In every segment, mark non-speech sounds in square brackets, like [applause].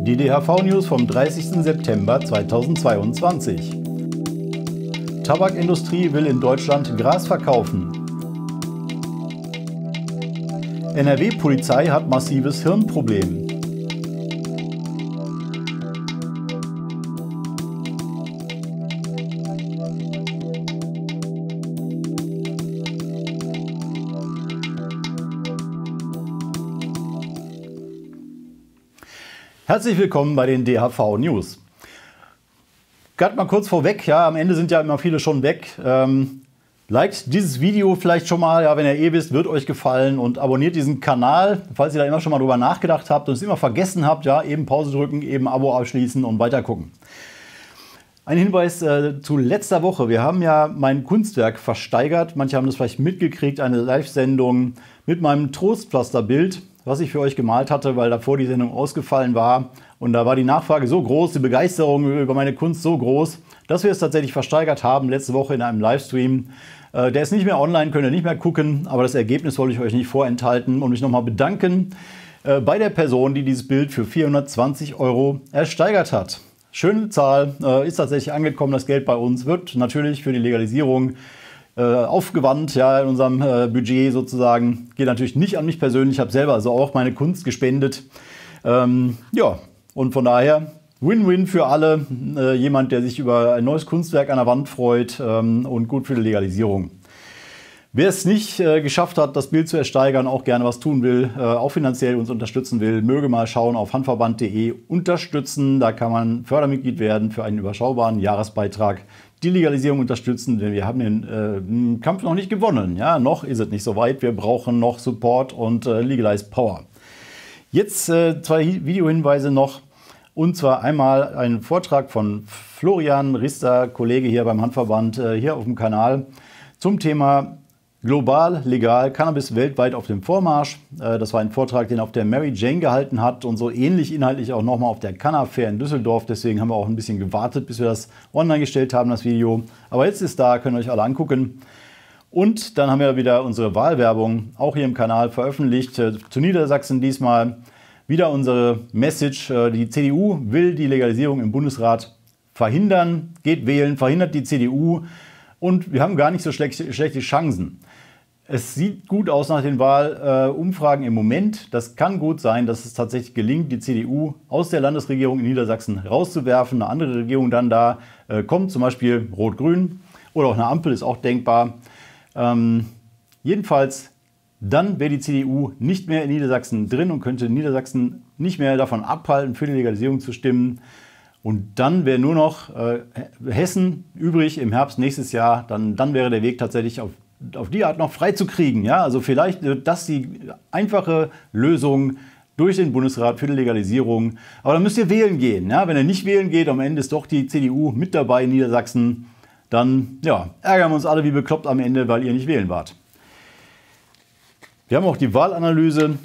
Die DHV-News vom 30. September 2022. Tabakindustrie will in Deutschland Gras verkaufen. NRW-Polizei hat massives Hirnproblem. Herzlich willkommen bei den DHV News. Gerade mal kurz vorweg, ja, am Ende sind ja immer viele schon weg. Ähm, liked dieses Video vielleicht schon mal, ja, wenn ihr eh wisst, wird euch gefallen und abonniert diesen Kanal, falls ihr da immer schon mal drüber nachgedacht habt und es immer vergessen habt, ja, eben Pause drücken, eben Abo abschließen und weiter gucken. Ein Hinweis äh, zu letzter Woche. Wir haben ja mein Kunstwerk versteigert. Manche haben das vielleicht mitgekriegt, eine Live-Sendung mit meinem Trostpflasterbild was ich für euch gemalt hatte, weil davor die Sendung ausgefallen war. Und da war die Nachfrage so groß, die Begeisterung über meine Kunst so groß, dass wir es tatsächlich versteigert haben letzte Woche in einem Livestream. Äh, der ist nicht mehr online, könnt ihr nicht mehr gucken, aber das Ergebnis wollte ich euch nicht vorenthalten und mich nochmal bedanken äh, bei der Person, die dieses Bild für 420 Euro ersteigert hat. Schöne Zahl, äh, ist tatsächlich angekommen, das Geld bei uns wird natürlich für die Legalisierung äh, aufgewandt, ja, in unserem äh, Budget sozusagen. Geht natürlich nicht an mich persönlich, habe selber also auch meine Kunst gespendet. Ähm, ja, und von daher Win-Win für alle. Äh, jemand, der sich über ein neues Kunstwerk an der Wand freut ähm, und gut für die Legalisierung. Wer es nicht äh, geschafft hat, das Bild zu ersteigern, auch gerne was tun will, äh, auch finanziell uns unterstützen will, möge mal schauen auf handverband.de unterstützen. Da kann man Fördermitglied werden für einen überschaubaren Jahresbeitrag die Legalisierung unterstützen, denn wir haben den äh, Kampf noch nicht gewonnen. Ja, noch ist es nicht so weit. Wir brauchen noch Support und äh, Legalized Power. Jetzt äh, zwei Videohinweise noch. Und zwar einmal einen Vortrag von Florian Rister, Kollege hier beim Handverband, äh, hier auf dem Kanal, zum Thema Global legal Cannabis weltweit auf dem Vormarsch. Äh, das war ein Vortrag, den auf der Mary Jane gehalten hat und so ähnlich inhaltlich auch nochmal auf der Canna Fair in Düsseldorf. Deswegen haben wir auch ein bisschen gewartet, bis wir das online gestellt haben, das Video. Aber jetzt ist da, könnt ihr euch alle angucken. Und dann haben wir wieder unsere Wahlwerbung auch hier im Kanal veröffentlicht, äh, zu Niedersachsen diesmal. Wieder unsere Message, äh, die CDU will die Legalisierung im Bundesrat verhindern, geht wählen, verhindert die CDU und wir haben gar nicht so schlechte, schlechte Chancen. Es sieht gut aus nach den Wahlumfragen äh, im Moment. Das kann gut sein, dass es tatsächlich gelingt, die CDU aus der Landesregierung in Niedersachsen rauszuwerfen, eine andere Regierung dann da äh, kommt, zum Beispiel Rot-Grün oder auch eine Ampel ist auch denkbar. Ähm, jedenfalls, dann wäre die CDU nicht mehr in Niedersachsen drin und könnte Niedersachsen nicht mehr davon abhalten, für die Legalisierung zu stimmen. Und dann wäre nur noch äh, Hessen übrig im Herbst nächstes Jahr. Dann, dann wäre der Weg tatsächlich auf auf die Art noch freizukriegen. Ja? Also vielleicht wird das die einfache Lösung durch den Bundesrat für die Legalisierung. Aber dann müsst ihr wählen gehen. Ja? Wenn ihr nicht wählen geht, am Ende ist doch die CDU mit dabei in Niedersachsen. Dann ja, ärgern wir uns alle wie bekloppt am Ende, weil ihr nicht wählen wart. Wir haben auch die Wahlanalyse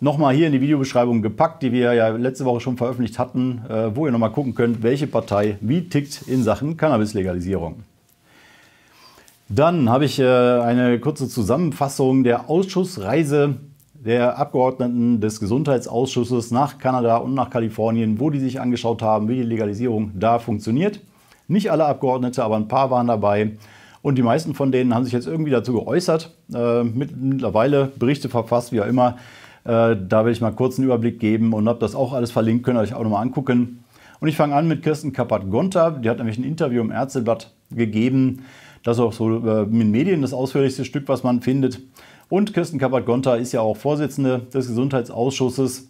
nochmal hier in die Videobeschreibung gepackt, die wir ja letzte Woche schon veröffentlicht hatten, äh, wo ihr nochmal gucken könnt, welche Partei wie tickt in Sachen Cannabis-Legalisierung. Dann habe ich äh, eine kurze Zusammenfassung der Ausschussreise der Abgeordneten des Gesundheitsausschusses nach Kanada und nach Kalifornien, wo die sich angeschaut haben, wie die Legalisierung da funktioniert. Nicht alle Abgeordnete, aber ein paar waren dabei. Und die meisten von denen haben sich jetzt irgendwie dazu geäußert, äh, mittlerweile Berichte verfasst, wie auch immer. Äh, da will ich mal kurz einen Überblick geben und habe das auch alles verlinkt, könnt ihr euch auch nochmal angucken. Und ich fange an mit Kirsten Kappert-Gonter, die hat nämlich ein Interview im Ärzteblatt gegeben das ist auch so äh, mit Medien das ausführlichste Stück, was man findet. Und Kirsten Kappert-Gonter ist ja auch Vorsitzende des Gesundheitsausschusses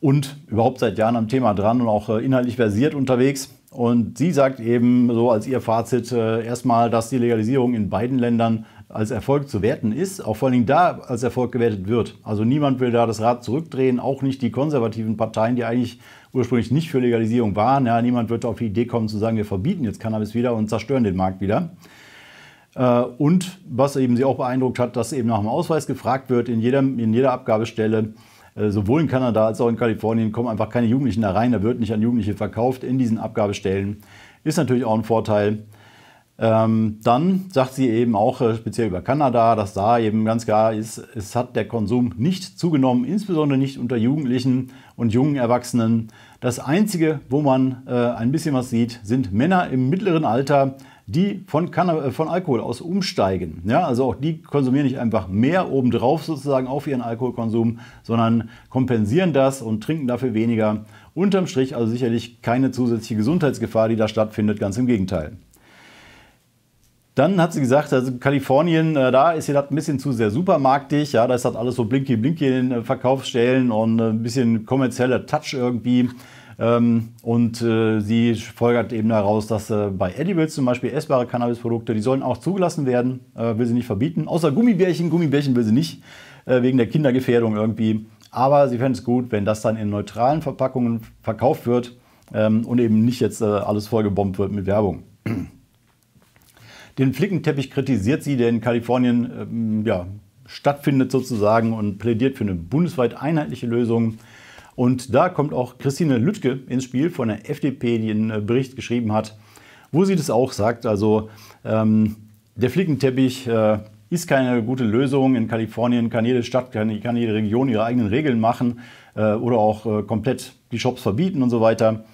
und überhaupt seit Jahren am Thema dran und auch äh, inhaltlich versiert unterwegs. Und sie sagt eben so als ihr Fazit äh, erstmal, dass die Legalisierung in beiden Ländern als Erfolg zu werten ist, auch vor allen Dingen da als Erfolg gewertet wird. Also niemand will da das Rad zurückdrehen, auch nicht die konservativen Parteien, die eigentlich ursprünglich nicht für Legalisierung waren. Ja, niemand wird auf die Idee kommen zu sagen, wir verbieten jetzt Cannabis wieder und zerstören den Markt wieder. Äh, und was eben sie auch beeindruckt hat, dass eben nach dem Ausweis gefragt wird, in, jedem, in jeder Abgabestelle, äh, sowohl in Kanada als auch in Kalifornien, kommen einfach keine Jugendlichen da rein, da wird nicht an Jugendliche verkauft in diesen Abgabestellen. Ist natürlich auch ein Vorteil. Ähm, dann sagt sie eben auch äh, speziell über Kanada, dass da eben ganz klar ist, es hat der Konsum nicht zugenommen, insbesondere nicht unter Jugendlichen und jungen Erwachsenen. Das Einzige, wo man äh, ein bisschen was sieht, sind Männer im mittleren Alter, die von, Kanna äh, von Alkohol aus umsteigen. Ja, also auch die konsumieren nicht einfach mehr obendrauf sozusagen auf ihren Alkoholkonsum, sondern kompensieren das und trinken dafür weniger. Unterm Strich also sicherlich keine zusätzliche Gesundheitsgefahr, die da stattfindet, ganz im Gegenteil. Dann hat sie gesagt, also Kalifornien, äh, da ist ihr das ein bisschen zu sehr supermarktig. Ja, da ist das alles so blinky blinky in den äh, Verkaufsstellen und äh, ein bisschen kommerzieller Touch irgendwie. Ähm, und sie folgert eben daraus, dass bei Edibles zum Beispiel essbare Cannabisprodukte, die sollen auch zugelassen werden, will sie nicht verbieten. Außer Gummibärchen, Gummibärchen will sie nicht, wegen der Kindergefährdung irgendwie. Aber sie fände es gut, wenn das dann in neutralen Verpackungen verkauft wird ähm, und eben nicht jetzt alles vollgebombt wird mit Werbung. Den Flickenteppich kritisiert sie, der in Kalifornien ähm, ja, stattfindet sozusagen und plädiert für eine bundesweit einheitliche Lösung. Und da kommt auch Christine Lüttke ins Spiel von der FDP, die einen äh, Bericht geschrieben hat, wo sie das auch sagt. Also ähm, der Flickenteppich äh, ist keine gute Lösung. In Kalifornien kann jede Stadt, kann, kann jede Region ihre eigenen Regeln machen äh, oder auch äh, komplett die Shops verbieten und so weiter.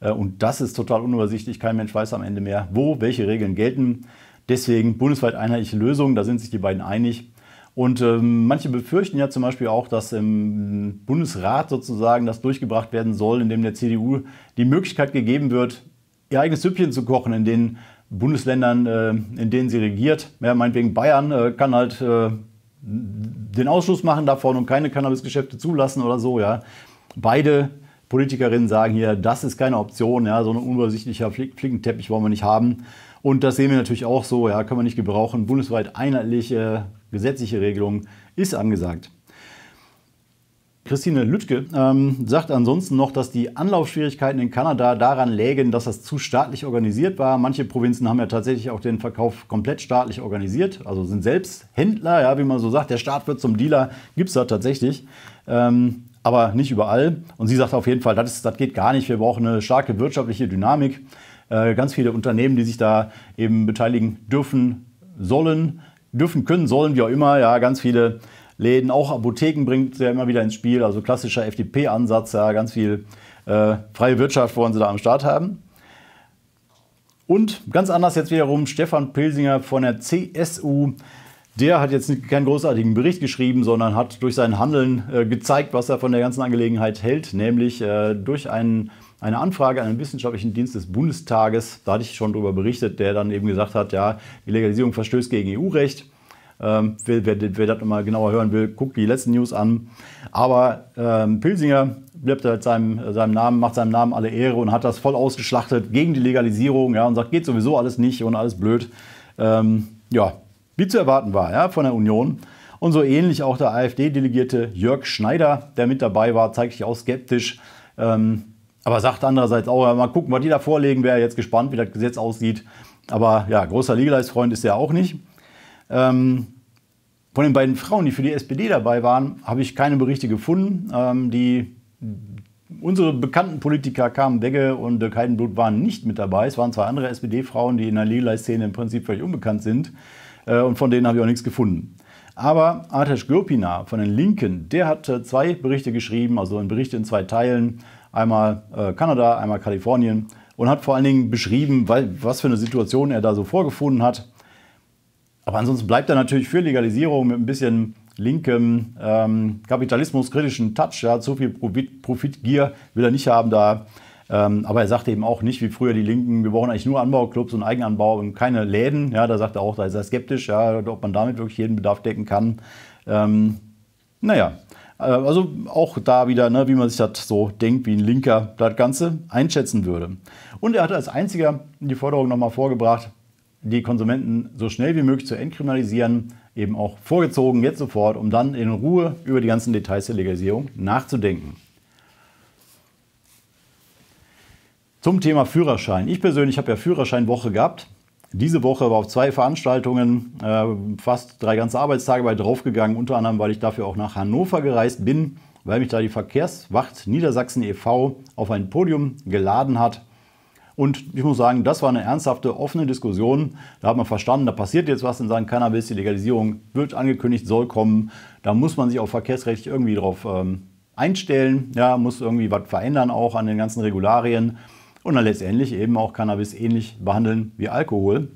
Äh, und das ist total unübersichtlich. Kein Mensch weiß am Ende mehr, wo welche Regeln gelten. Deswegen bundesweit einheitliche Lösungen, da sind sich die beiden einig. Und ähm, manche befürchten ja zum Beispiel auch, dass im Bundesrat sozusagen das durchgebracht werden soll, indem der CDU die Möglichkeit gegeben wird, ihr eigenes Süppchen zu kochen in den Bundesländern, äh, in denen sie regiert. Ja, meinetwegen Bayern äh, kann halt äh, den Ausschluss machen davon und keine Cannabisgeschäfte zulassen oder so. Ja. Beide Politikerinnen sagen hier, das ist keine Option, ja, so ein unübersichtlicher Flickenteppich wollen wir nicht haben. Und das sehen wir natürlich auch so, ja, können wir nicht gebrauchen. Bundesweit einheitliche gesetzliche Regelung ist angesagt. Christine Lüttke ähm, sagt ansonsten noch, dass die Anlaufschwierigkeiten in Kanada daran lägen, dass das zu staatlich organisiert war. Manche Provinzen haben ja tatsächlich auch den Verkauf komplett staatlich organisiert, also sind selbst Händler, ja, wie man so sagt. Der Staat wird zum Dealer, gibt es da tatsächlich. Ähm, aber nicht überall. Und sie sagt auf jeden Fall, das, ist, das geht gar nicht. Wir brauchen eine starke wirtschaftliche Dynamik. Äh, ganz viele Unternehmen, die sich da eben beteiligen dürfen, sollen, dürfen, können, sollen, wie auch immer. Ja, ganz viele Läden, auch Apotheken bringt sie ja immer wieder ins Spiel. Also klassischer FDP-Ansatz, ja, ganz viel äh, freie Wirtschaft wollen sie da am Start haben. Und ganz anders jetzt wiederum Stefan Pilsinger von der CSU. Der hat jetzt keinen großartigen Bericht geschrieben, sondern hat durch sein Handeln äh, gezeigt, was er von der ganzen Angelegenheit hält, nämlich äh, durch einen, eine Anfrage an den Wissenschaftlichen Dienst des Bundestages, da hatte ich schon darüber berichtet, der dann eben gesagt hat, ja, die Legalisierung verstößt gegen EU-Recht. Ähm, wer, wer, wer, das nochmal genauer hören will, guckt die letzten News an. Aber ähm, Pilsinger bleibt halt seinem, seinem Namen, macht seinem Namen alle Ehre und hat das voll ausgeschlachtet gegen die Legalisierung ja, und sagt, geht sowieso alles nicht und alles blöd. Ähm, ja, wie zu erwarten war ja, von der Union. Und so ähnlich auch der AfD-Delegierte Jörg Schneider, der mit dabei war, zeigt sich auch skeptisch. Ähm, aber sagt andererseits auch, ja, mal gucken, was die da vorlegen, wäre jetzt gespannt, wie das Gesetz aussieht. Aber ja, großer Legalize-Freund ist er auch nicht. Ähm, von den beiden Frauen, die für die SPD dabei waren, habe ich keine Berichte gefunden. Ähm, die unsere bekannten Politiker kamen Begge und Dirk Heidenblut waren nicht mit dabei. Es waren zwei andere SPD-Frauen, die in der Lila-Szene im Prinzip völlig unbekannt sind. Äh, und von denen habe ich auch nichts gefunden. Aber Artesh Gürpina von den Linken, der hat äh, zwei Berichte geschrieben, also einen Bericht in zwei Teilen. Einmal äh, Kanada, einmal Kalifornien. Und hat vor allen Dingen beschrieben, was für eine Situation er da so vorgefunden hat. Aber ansonsten bleibt er natürlich für Legalisierung mit ein bisschen linkem ähm, kapitalismuskritischen Touch. Ja, so viel Profit, Profitgier will er nicht haben da. Ähm, aber er sagt eben auch nicht, wie früher die Linken, wir brauchen eigentlich nur Anbauclubs und Eigenanbau und keine Läden. Ja, da sagt er auch, da ist er skeptisch, ja, ob man damit wirklich jeden Bedarf decken kann. Ähm, naja, äh, also auch da wieder, ne, wie man sich das so denkt, wie ein Linker das Ganze einschätzen würde. Und er hat als einziger die Forderung nochmal vorgebracht, die Konsumenten so schnell wie möglich zu entkriminalisieren, eben auch vorgezogen, jetzt sofort, um dann in Ruhe über die ganzen Details der Legalisierung nachzudenken. Zum Thema Führerschein. Ich persönlich habe ja Führerscheinwoche gehabt. Diese Woche war auf zwei Veranstaltungen äh, fast drei ganze Arbeitstage bei draufgegangen, unter anderem, weil ich dafür auch nach Hannover gereist bin, weil mich da die Verkehrswacht Niedersachsen e.V. auf ein Podium geladen hat und ich muss sagen, das war eine ernsthafte, offene Diskussion. Da hat man verstanden, da passiert jetzt was in Sachen Cannabis. Die Legalisierung wird angekündigt, soll kommen. Da muss man sich auch verkehrsrechtlich irgendwie drauf ähm, einstellen. Ja, muss irgendwie was verändern auch an den ganzen Regularien. Und dann letztendlich eben auch Cannabis ähnlich behandeln wie Alkohol.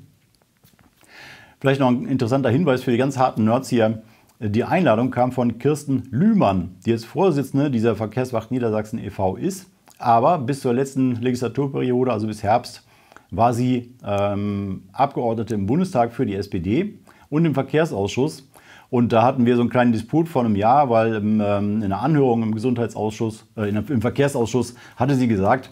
Vielleicht noch ein interessanter Hinweis für die ganz harten Nerds hier. Die Einladung kam von Kirsten Lühmann, die jetzt Vorsitzende dieser Verkehrswacht Niedersachsen e.V. ist. Aber bis zur letzten Legislaturperiode, also bis Herbst, war sie ähm, Abgeordnete im Bundestag für die SPD und im Verkehrsausschuss. Und da hatten wir so einen kleinen Disput vor einem Jahr, weil ähm, in einer Anhörung im Gesundheitsausschuss, äh, im Verkehrsausschuss, hatte sie gesagt,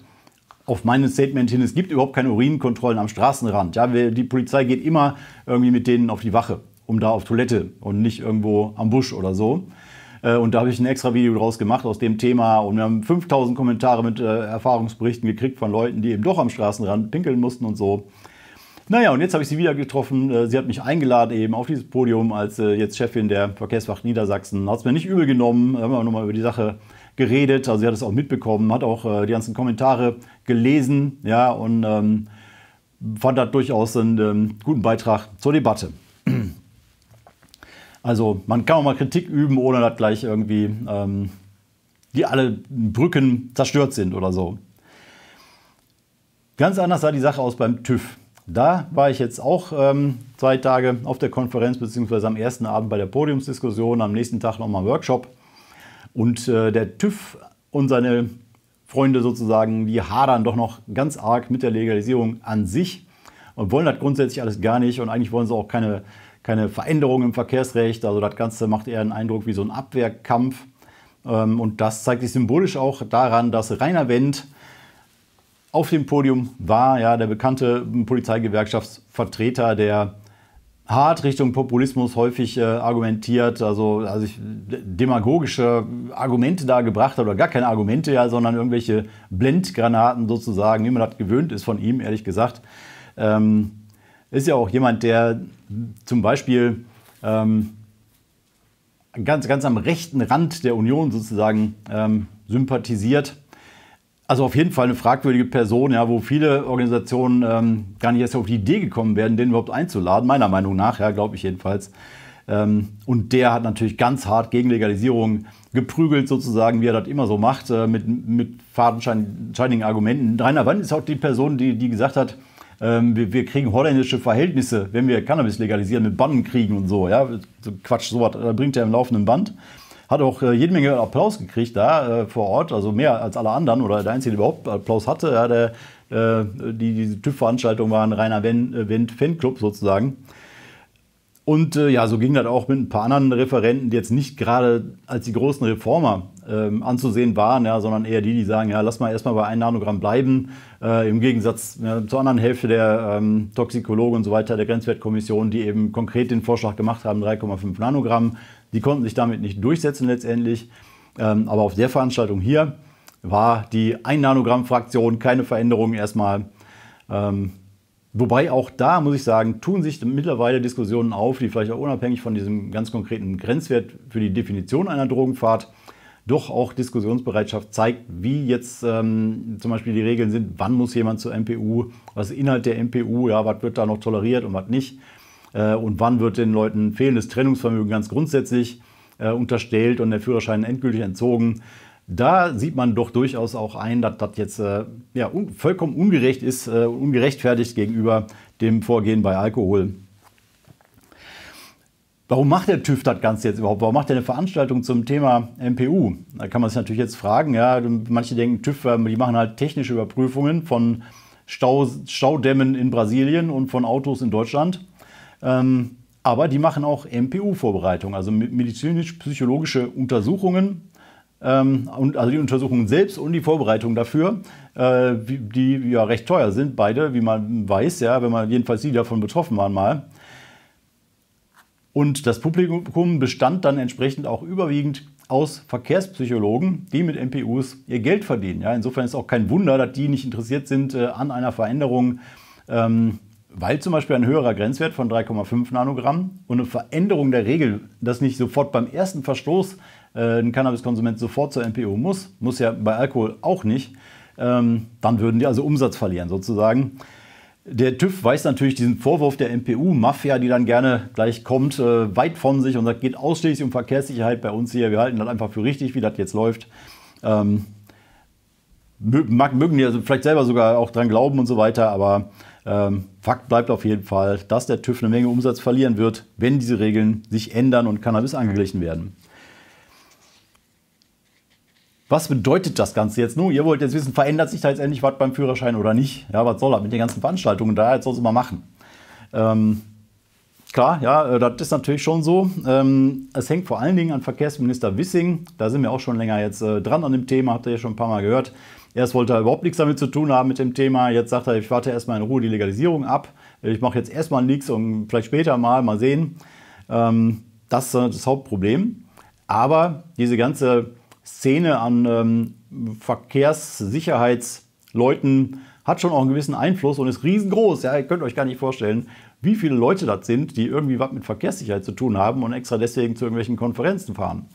auf meinem Statement hin, es gibt überhaupt keine Urinkontrollen am Straßenrand. Ja, wir, die Polizei geht immer irgendwie mit denen auf die Wache, um da auf Toilette und nicht irgendwo am Busch oder so. Äh, und da habe ich ein extra Video draus gemacht aus dem Thema. Und wir haben 5000 Kommentare mit äh, Erfahrungsberichten gekriegt von Leuten, die eben doch am Straßenrand pinkeln mussten und so. Naja, und jetzt habe ich sie wieder getroffen. Äh, sie hat mich eingeladen eben auf dieses Podium als jetzt Chefin der Verkehrswacht Niedersachsen. Hat es mir nicht übel genommen, haben wir nochmal über die Sache geredet. Also sie hat es auch mitbekommen, hat auch die ganzen Kommentare gelesen. Ja, und ähm, fand das durchaus einen ähm, guten Beitrag zur Debatte. Also man kann auch mal Kritik üben, ohne dass gleich irgendwie ähm, die alle Brücken zerstört sind oder so. Ganz anders sah die Sache aus beim TÜV. Da war ich jetzt auch ähm, zwei Tage auf der Konferenz, beziehungsweise am ersten Abend bei der Podiumsdiskussion, am nächsten Tag nochmal Workshop. Und äh, der TÜV und seine Freunde sozusagen, die hadern doch noch ganz arg mit der Legalisierung an sich und wollen das grundsätzlich alles gar nicht. Und eigentlich wollen sie auch keine keine Veränderung im Verkehrsrecht. Also das Ganze macht eher einen Eindruck wie so ein Abwehrkampf. Ähm, und das zeigt sich symbolisch auch daran, dass Rainer Wendt auf dem Podium war, ja, der bekannte Polizeigewerkschaftsvertreter, der hart Richtung Populismus häufig äh, argumentiert, also, also ich, demagogische Argumente da gebracht hat oder gar keine Argumente, ja, sondern irgendwelche Blendgranaten sozusagen, wie man das gewöhnt ist von ihm, ehrlich gesagt. Ähm, ist ja auch jemand, der zum Beispiel ähm, ganz, ganz am rechten Rand der Union sozusagen ähm, sympathisiert. Also auf jeden Fall eine fragwürdige Person, ja, wo viele Organisationen ähm, gar nicht erst auf die Idee gekommen wären, den überhaupt einzuladen, meiner Meinung nach, ja, glaube ich jedenfalls. Ähm, und der hat natürlich ganz hart gegen Legalisierung geprügelt, sozusagen, wie er das immer so macht, äh, mit, mit fadenscheinigen Argumenten. Rainer Wann ist auch die Person, die, die gesagt hat, ähm, wir, wir, kriegen holländische Verhältnisse, wenn wir Cannabis legalisieren, mit Bannen kriegen und so. Ja? Quatsch, sowas bringt er im laufenden Band. Hat auch äh, jede Menge Applaus gekriegt da äh, vor Ort, also mehr als alle anderen oder der Einzige, der überhaupt Applaus hatte. Ja, der, äh, die, diese TÜV-Veranstaltung war ein reiner wendt fanclub sozusagen. Und äh, ja, so ging das auch mit ein paar anderen Referenten, die jetzt nicht gerade als die großen Reformer ähm, anzusehen waren, ja, sondern eher die, die sagen, ja, lass mal erstmal bei 1 Nanogramm bleiben. Äh, Im Gegensatz ja, zur anderen Hälfte der ähm, Toxikologen und so weiter, der Grenzwertkommission, die eben konkret den Vorschlag gemacht haben, 3,5 Nanogramm. Die konnten sich damit nicht durchsetzen letztendlich. Ähm, aber auf der Veranstaltung hier war die 1 Nanogramm-Fraktion keine Veränderung erstmal. Ähm, wobei auch da, muss ich sagen, tun sich mittlerweile Diskussionen auf, die vielleicht auch unabhängig von diesem ganz konkreten Grenzwert für die Definition einer Drogenfahrt doch auch Diskussionsbereitschaft zeigt, wie jetzt ähm, zum Beispiel die Regeln sind, wann muss jemand zur MPU, was Inhalt der MPU, ja, was wird da noch toleriert und was nicht äh, und wann wird den Leuten fehlendes Trennungsvermögen ganz grundsätzlich äh, unterstellt und der Führerschein endgültig entzogen. Da sieht man doch durchaus auch ein, dass das jetzt äh, ja, un vollkommen ungerecht ist, äh, ungerechtfertigt gegenüber dem Vorgehen bei Alkohol. Warum macht der TÜV das Ganze jetzt überhaupt? Warum macht er eine Veranstaltung zum Thema MPU? Da kann man sich natürlich jetzt fragen. Ja, manche denken, TÜV, ähm, die machen halt technische Überprüfungen von Stau, Staudämmen in Brasilien und von Autos in Deutschland. Ähm, aber die machen auch mpu vorbereitungen also medizinisch-psychologische Untersuchungen. Ähm, und, also die Untersuchungen selbst und die Vorbereitung dafür, äh, die ja recht teuer sind, beide, wie man weiß, ja, wenn man jedenfalls die davon betroffen waren mal und das Publikum bestand dann entsprechend auch überwiegend aus Verkehrspsychologen, die mit MPUs ihr Geld verdienen. Ja, insofern ist auch kein Wunder, dass die nicht interessiert sind äh, an einer Veränderung, ähm, weil zum Beispiel ein höherer Grenzwert von 3,5 Nanogramm und eine Veränderung der Regel, dass nicht sofort beim ersten Verstoß äh, ein Cannabiskonsument sofort zur MPU muss, muss ja bei Alkohol auch nicht, ähm, dann würden die also Umsatz verlieren sozusagen. Der TÜV weist natürlich diesen Vorwurf der MPU-Mafia, die dann gerne gleich kommt, äh, weit von sich und sagt, geht ausschließlich um Verkehrssicherheit bei uns hier. Wir halten das einfach für richtig, wie das jetzt läuft. Ähm, mögen die also vielleicht selber sogar auch dran glauben und so weiter, aber ähm, Fakt bleibt auf jeden Fall, dass der TÜV eine Menge Umsatz verlieren wird, wenn diese Regeln sich ändern und Cannabis angeglichen werden. Was bedeutet das Ganze jetzt nun? Ihr wollt jetzt wissen, verändert sich da jetzt endlich was beim Führerschein oder nicht? Ja, was soll das mit den ganzen Veranstaltungen da? Jetzt soll es mal machen. Ähm, klar, ja, äh, das ist natürlich schon so. Ähm, es hängt vor allen Dingen an Verkehrsminister Wissing. Da sind wir auch schon länger jetzt äh, dran an dem Thema, habt ihr ja schon ein paar Mal gehört. Erst wollte er überhaupt nichts damit zu tun haben mit dem Thema. Jetzt sagt er, ich warte erstmal in Ruhe die Legalisierung ab. Äh, ich mache jetzt erstmal nichts und vielleicht später mal, mal sehen. Ähm, das ist das Hauptproblem. Aber diese ganze Szene an ähm, Verkehrssicherheitsleuten hat schon auch einen gewissen Einfluss und ist riesengroß. Ja, ihr könnt euch gar nicht vorstellen, wie viele Leute das sind, die irgendwie was mit Verkehrssicherheit zu tun haben und extra deswegen zu irgendwelchen Konferenzen fahren.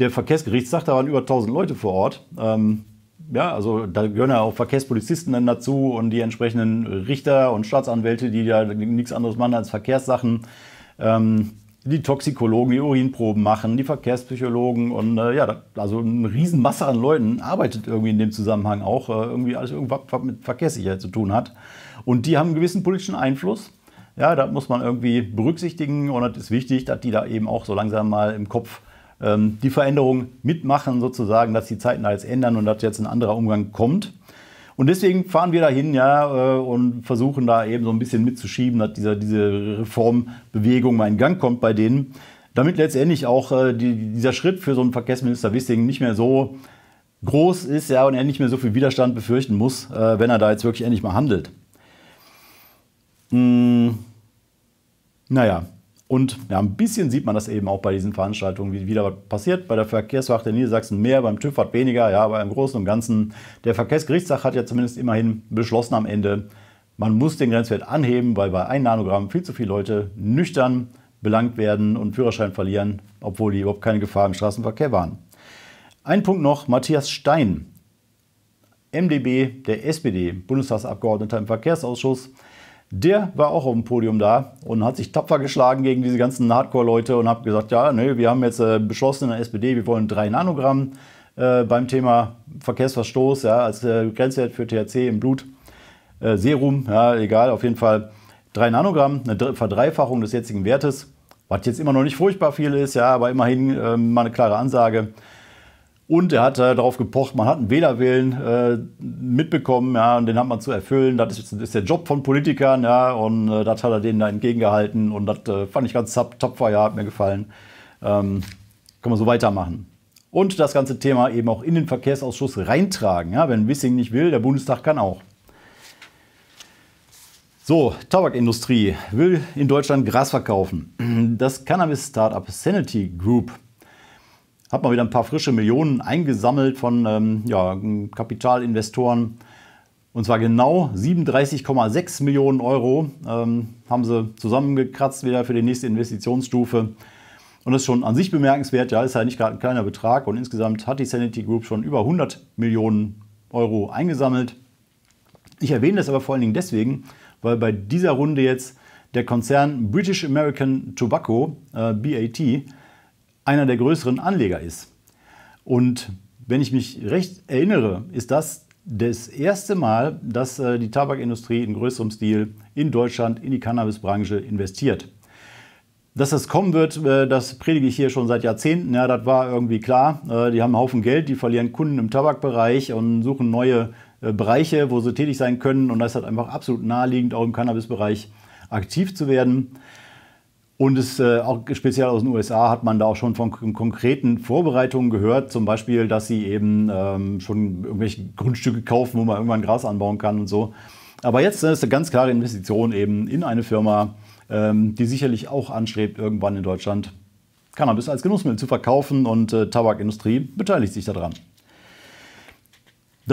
Der Verkehrsgericht sagt, da waren über 1000 Leute vor Ort. Ähm, ja, also da gehören ja auch Verkehrspolizisten dann dazu und die entsprechenden Richter und Staatsanwälte, die ja nichts anderes machen als Verkehrssachen. Ähm, die Toxikologen, die Urinproben machen, die Verkehrspsychologen und äh, ja, also eine Riesenmasse an Leuten arbeitet irgendwie in dem Zusammenhang auch, äh, irgendwie alles irgendwas mit Verkehrssicherheit zu tun hat. Und die haben einen gewissen politischen Einfluss. Ja, da muss man irgendwie berücksichtigen und das ist wichtig, dass die da eben auch so langsam mal im Kopf ähm, die Veränderung mitmachen, sozusagen, dass die Zeiten da jetzt ändern und dass jetzt ein anderer Umgang kommt. Und deswegen fahren wir dahin, ja, äh, und versuchen da eben so ein bisschen mitzuschieben, dass dieser, diese Reformbewegung mal in Gang kommt bei denen, damit letztendlich auch äh, die, dieser Schritt für so einen Verkehrsminister Wissing nicht mehr so groß ist, ja, und er nicht mehr so viel Widerstand befürchten muss, äh, wenn er da jetzt wirklich endlich mal handelt. Hm, naja, und ja, ein bisschen sieht man das eben auch bei diesen Veranstaltungen, wie wieder passiert. Bei der Verkehrswacht in Niedersachsen mehr, beim TÜV hat weniger, ja, aber im Großen und Ganzen. Der Verkehrsgerichtstag hat ja zumindest immerhin beschlossen am Ende, man muss den Grenzwert anheben, weil bei 1 Nanogramm viel zu viele Leute nüchtern belangt werden und Führerschein verlieren, obwohl die überhaupt keine Gefahr im Straßenverkehr waren. Ein Punkt noch, Matthias Stein, MdB der SPD, Bundestagsabgeordneter im Verkehrsausschuss, der war auch auf dem Podium da und hat sich tapfer geschlagen gegen diese ganzen Hardcore-Leute und hat gesagt, ja, nee, wir haben jetzt äh, beschlossen in der SPD, wir wollen 3 Nanogramm äh, beim Thema Verkehrsverstoß ja, als äh, Grenzwert für THC im Blut, äh, Serum, ja, egal, auf jeden Fall 3 Nanogramm, eine Verdreifachung des jetzigen Wertes, was jetzt immer noch nicht furchtbar viel ist, ja, aber immerhin ähm, mal eine klare Ansage. Und er hat äh, darauf gepocht, man hat einen Wählerwillen äh, mitbekommen, ja, und den hat man zu erfüllen. Das ist, ist der Job von Politikern, ja, und äh, das hat er denen da entgegengehalten. Und das äh, fand ich ganz tapfer, ja, hat mir gefallen. Ähm, kann man so weitermachen. Und das ganze Thema eben auch in den Verkehrsausschuss reintragen. Ja, wenn Wissing nicht will, der Bundestag kann auch. So, Tabakindustrie will in Deutschland Gras verkaufen. Das Cannabis-Startup Sanity Group hat man wieder ein paar frische Millionen eingesammelt von ähm, ja, Kapitalinvestoren. Und zwar genau 37,6 Millionen Euro ähm, haben sie zusammengekratzt wieder für die nächste Investitionsstufe. Und das ist schon an sich bemerkenswert, ja, ist ja halt nicht gerade ein kleiner Betrag. Und insgesamt hat die Sanity Group schon über 100 Millionen Euro eingesammelt. Ich erwähne das aber vor allen Dingen deswegen, weil bei dieser Runde jetzt der Konzern British American Tobacco, äh, BAT, einer der größeren Anleger ist. Und wenn ich mich recht erinnere, ist das das erste Mal, dass äh, die Tabakindustrie in größerem Stil in Deutschland in die Cannabisbranche investiert. Dass das kommen wird, äh, das predige ich hier schon seit Jahrzehnten. Ja, das war irgendwie klar. Äh, die haben einen Haufen Geld, die verlieren Kunden im Tabakbereich und suchen neue Bereiche, wo sie tätig sein können. Und da ist halt einfach absolut naheliegend, auch im Cannabisbereich aktiv zu werden. Und es äh, auch speziell aus den USA hat man da auch schon von konkreten Vorbereitungen gehört, zum Beispiel, dass sie eben ähm, schon irgendwelche Grundstücke kaufen, wo man irgendwann Gras anbauen kann und so. Aber jetzt äh, ist eine ganz klare Investition eben in eine Firma, ähm, die sicherlich auch anstrebt, irgendwann in Deutschland Cannabis als Genussmittel zu verkaufen und äh, Tabakindustrie beteiligt sich daran.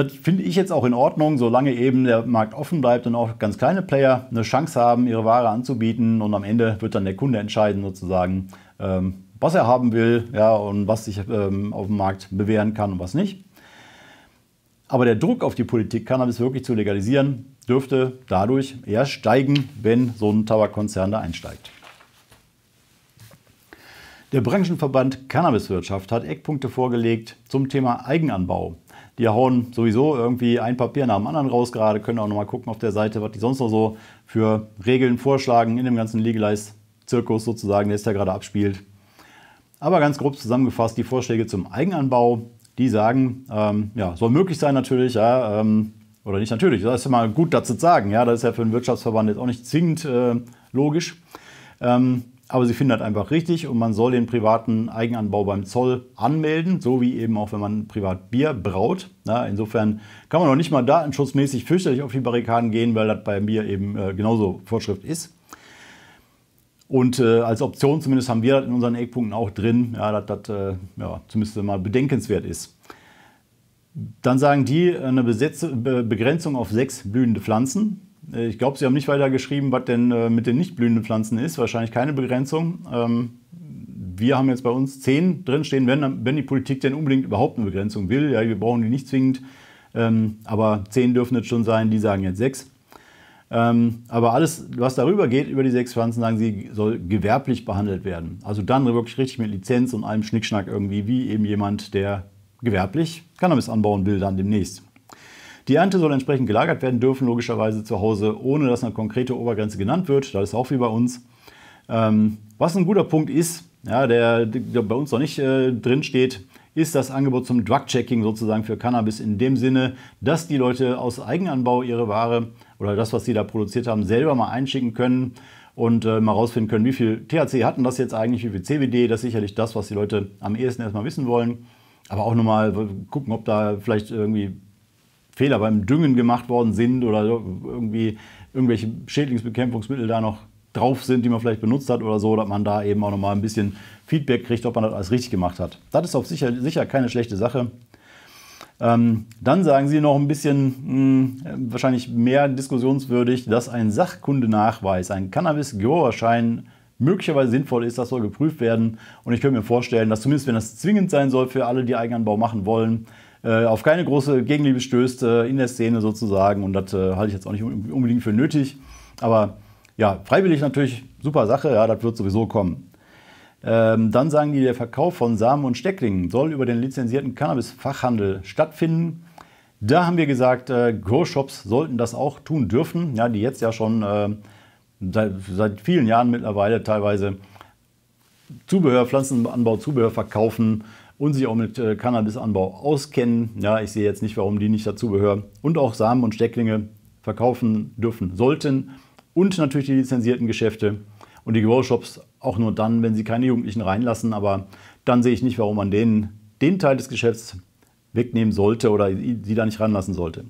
Das finde ich jetzt auch in Ordnung, solange eben der Markt offen bleibt und auch ganz kleine Player eine Chance haben, ihre Ware anzubieten. Und am Ende wird dann der Kunde entscheiden, sozusagen, ähm, was er haben will ja, und was sich ähm, auf dem Markt bewähren kann und was nicht. Aber der Druck auf die Politik, Cannabis wirklich zu legalisieren, dürfte dadurch eher steigen, wenn so ein Tabakkonzern da einsteigt. Der Branchenverband Cannabiswirtschaft hat Eckpunkte vorgelegt zum Thema Eigenanbau. Die hauen sowieso irgendwie ein Papier nach dem anderen raus gerade, können auch nochmal gucken auf der Seite, was die sonst noch so für Regeln vorschlagen in dem ganzen Legalize-Zirkus sozusagen, der es da gerade abspielt. Aber ganz grob zusammengefasst die Vorschläge zum Eigenanbau, die sagen, ähm, ja, soll möglich sein natürlich, ja, ähm, oder nicht natürlich, das ist ja mal gut dazu zu sagen, ja, das ist ja für einen Wirtschaftsverband jetzt auch nicht zwingend äh, logisch. Ähm, aber sie finden das einfach richtig und man soll den privaten Eigenanbau beim Zoll anmelden, so wie eben auch wenn man privat Bier braut. Ja, insofern kann man noch nicht mal datenschutzmäßig fürchterlich auf die Barrikaden gehen, weil das bei Bier eben äh, genauso Vorschrift ist. Und äh, als Option zumindest haben wir das in unseren Eckpunkten auch drin, ja, dass das äh, ja, zumindest mal bedenkenswert ist. Dann sagen die äh, eine Besetzung, Begrenzung auf sechs blühende Pflanzen. Äh, ich glaube, Sie haben nicht weiter geschrieben, was denn äh, mit den nicht blühenden Pflanzen ist. Wahrscheinlich keine Begrenzung. Ähm, wir haben jetzt bei uns zehn drinstehen, wenn, wenn die Politik denn unbedingt überhaupt eine Begrenzung will. Ja, wir brauchen die nicht zwingend. Ähm, aber zehn dürfen jetzt schon sein, die sagen jetzt sechs. Ähm, aber alles, was darüber geht, über die sechs Pflanzen, sagen sie, soll gewerblich behandelt werden. Also dann wirklich richtig mit Lizenz und allem Schnickschnack irgendwie, wie eben jemand, der gewerblich Cannabis anbauen will, dann demnächst. Die Ernte soll entsprechend gelagert werden dürfen, logischerweise zu Hause, ohne dass eine konkrete Obergrenze genannt wird. Das ist auch wie bei uns. Ähm, was ein guter Punkt ist, ja, der, der, bei uns noch nicht äh, drin steht, ist das Angebot zum Drug-Checking sozusagen für Cannabis in dem Sinne, dass die Leute aus Eigenanbau ihre Ware oder das, was sie da produziert haben, selber mal einschicken können und äh, mal rausfinden können, wie viel THC hatten das jetzt eigentlich, wie viel CBD, das ist sicherlich das, was die Leute am ehesten erstmal wissen wollen. Aber auch nochmal gucken, ob da vielleicht irgendwie Fehler beim Düngen gemacht worden sind oder irgendwie irgendwelche Schädlingsbekämpfungsmittel da noch drauf sind, die man vielleicht benutzt hat oder so, dass man da eben auch nochmal ein bisschen Feedback kriegt, ob man das alles richtig gemacht hat. Das ist auf sicher, sicher keine schlechte Sache. Ähm, dann sagen sie noch ein bisschen, mh, hm, wahrscheinlich mehr diskussionswürdig, dass ein Sachkundenachweis, ein Cannabis-Geohrschein möglicherweise sinnvoll ist, das soll geprüft werden. Und ich könnte mir vorstellen, dass zumindest wenn das zwingend sein soll für alle, die Eigenanbau machen wollen, äh, auf keine große Gegenliebe stößt äh, in der Szene sozusagen. Und das äh, halte ich jetzt auch nicht unbedingt für nötig. Aber ja, freiwillig natürlich, super Sache, ja, das wird sowieso kommen. Ähm, dann sagen die, der Verkauf von Samen und Stecklingen soll über den lizenzierten Cannabis-Fachhandel stattfinden. Da haben wir gesagt, äh, Grow-Shops sollten das auch tun dürfen, ja, die jetzt ja schon äh, seit, seit, vielen Jahren mittlerweile teilweise Zubehör, Pflanzenanbau, Zubehör verkaufen, und sich auch mit äh, Cannabisanbau auskennen. Ja, ich sehe jetzt nicht, warum die nicht dazugehören. Und auch Samen und Stecklinge verkaufen dürfen sollten. Und natürlich die lizenzierten Geschäfte und die Grow-Shops auch nur dann, wenn sie keine Jugendlichen reinlassen. Aber dann sehe ich nicht, warum man denen den Teil des Geschäfts wegnehmen sollte oder sie da nicht reinlassen sollte.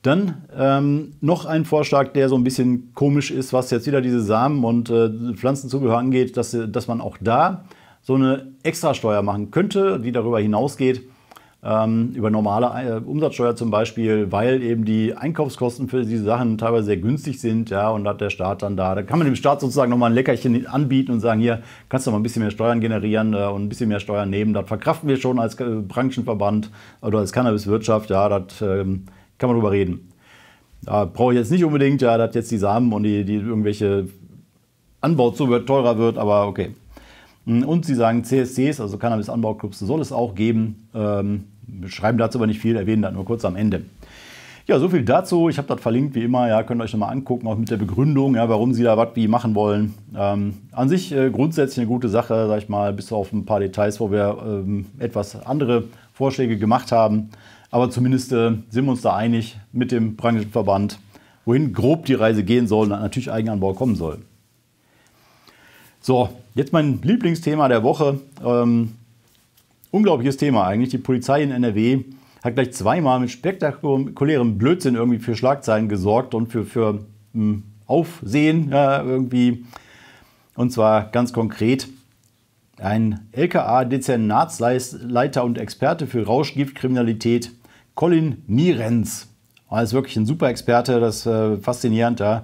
Dann ähm, noch ein Vorschlag, der so ein bisschen komisch ist, was jetzt wieder diese Samen und äh, Pflanzenzubehör angeht, dass, dass man auch da so eine Extrasteuer machen könnte, die darüber hinausgeht, ähm, über normale äh, Umsatzsteuer zum Beispiel, weil eben die Einkaufskosten für diese Sachen teilweise sehr günstig sind, ja, und hat der Staat dann da, da kann man dem Staat sozusagen nochmal ein Leckerchen anbieten und sagen, hier kannst du mal ein bisschen mehr Steuern generieren äh, und ein bisschen mehr Steuern nehmen, das verkraften wir schon als äh, Branchenverband oder als Cannabiswirtschaft, ja, das ähm, kann man drüber reden. Da brauche ich jetzt nicht unbedingt, ja, dass jetzt die Samen und die, die irgendwelche Anbauzubehör teurer wird, aber okay. Hm, und sie sagen CSCs, also Cannabis-Anbauclubs, soll es auch geben. Ähm, schreiben dazu aber nicht viel, erwähnen das nur kurz am Ende. Ja, so viel dazu. Ich habe das verlinkt, wie immer. Ja, könnt ihr euch nochmal angucken, auch mit der Begründung, ja, warum sie da was wie machen wollen. Ähm, an sich äh, grundsätzlich eine gute Sache, sag ich mal, bis auf ein paar Details, wo wir ähm, etwas andere Vorschläge gemacht haben. Aber zumindest äh, sind wir uns da einig mit dem Branchenverband, wohin grob die Reise gehen soll und natürlich Eigenanbau kommen soll. So, Jetzt mein Lieblingsthema der Woche. Ähm, unglaubliches Thema eigentlich. Die Polizei in NRW hat gleich zweimal mit spektakulärem Blödsinn irgendwie für Schlagzeilen gesorgt und für, für mh, hm, Aufsehen ja, irgendwie. Und zwar ganz konkret. Ein LKA-Dezernatsleiter und Experte für Rauschgiftkriminalität, Colin Nierenz, er ist wirklich ein super Experte, das ist äh, faszinierend da.